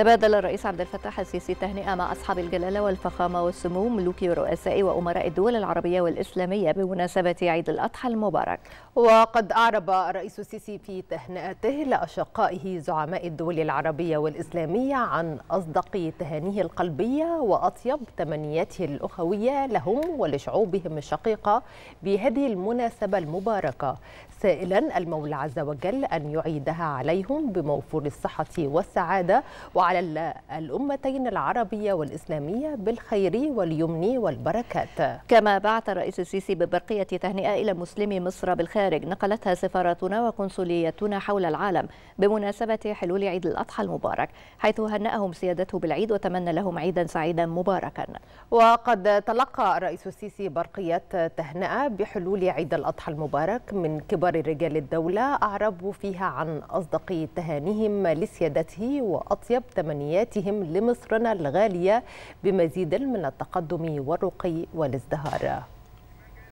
تبادل الرئيس عبد الفتاح السيسي التهنئه مع اصحاب الجلاله والفخامه والسمو ملوك رؤساء وامراء الدول العربيه والاسلاميه بمناسبه عيد الاضحى المبارك. وقد اعرب الرئيس السيسي في تهنئته لاشقائه زعماء الدول العربيه والاسلاميه عن اصدق تهانيه القلبيه واطيب تمنياته الاخويه لهم ولشعوبهم الشقيقه بهذه المناسبه المباركه، سائلا المولى عز وجل ان يعيدها عليهم بموفور الصحه والسعاده وعلى على الأمتين العربية والإسلامية بالخير واليمن والبركات كما بعث الرئيس السيسي ببرقية تهنئة إلى مسلمي مصر بالخارج نقلتها سفاراتنا وقنصليتنا حول العالم بمناسبة حلول عيد الأضحى المبارك حيث هنأهم سيادته بالعيد وتمنى لهم عيدا سعيدا مباركا وقد تلقى الرئيس السيسي برقية تهنئة بحلول عيد الأضحى المبارك من كبار رجال الدولة أعربوا فيها عن أصدق تهانيهم لسيادته وأطيب تمنياتهم لمصرنا الغالية بمزيد من التقدم والرقي والازدهار